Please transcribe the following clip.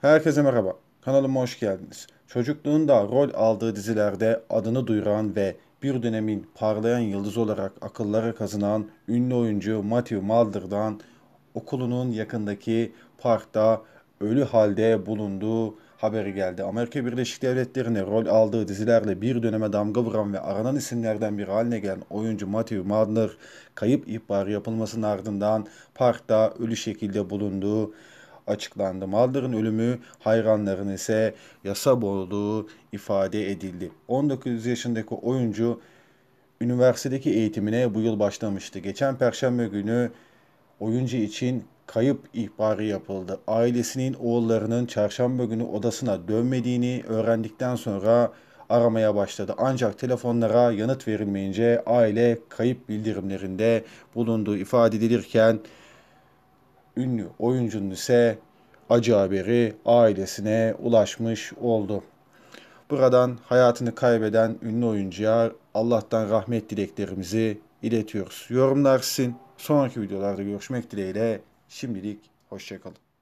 Herkese merhaba. Kanalıma hoş geldiniz. Çocukluğunda rol aldığı dizilerde adını duyuran ve bir dönemin parlayan yıldız olarak akıllara kazınan ünlü oyuncu Matthew Mulder'dan okulunun yakındaki parkta ölü halde bulunduğu haberi geldi. Amerika Birleşik Devletleri'ne rol aldığı dizilerle bir döneme damga vuran ve aranan isimlerden biri haline gelen oyuncu Matthew Mulder kayıp ihbarı yapılmasının ardından parkta ölü şekilde bulunduğu açıklandı. Mulder'ın ölümü hayranların ise yasa olduğu ifade edildi. 19 yaşındaki oyuncu üniversitedeki eğitimine bu yıl başlamıştı. Geçen perşembe günü oyuncu için kayıp ihbarı yapıldı. Ailesinin oğullarının çarşamba günü odasına dönmediğini öğrendikten sonra aramaya başladı. Ancak telefonlara yanıt verilmeyince aile kayıp bildirimlerinde bulunduğu ifade edilirken ünlü oyuncunun ise acı haberi ailesine ulaşmış oldu. Buradan hayatını kaybeden ünlü oyuncuya Allah'tan rahmet dileklerimizi iletiyoruz. Yorumlar sizin. Sonraki videolarda görüşmek dileğiyle. Şimdilik hoşçakalın.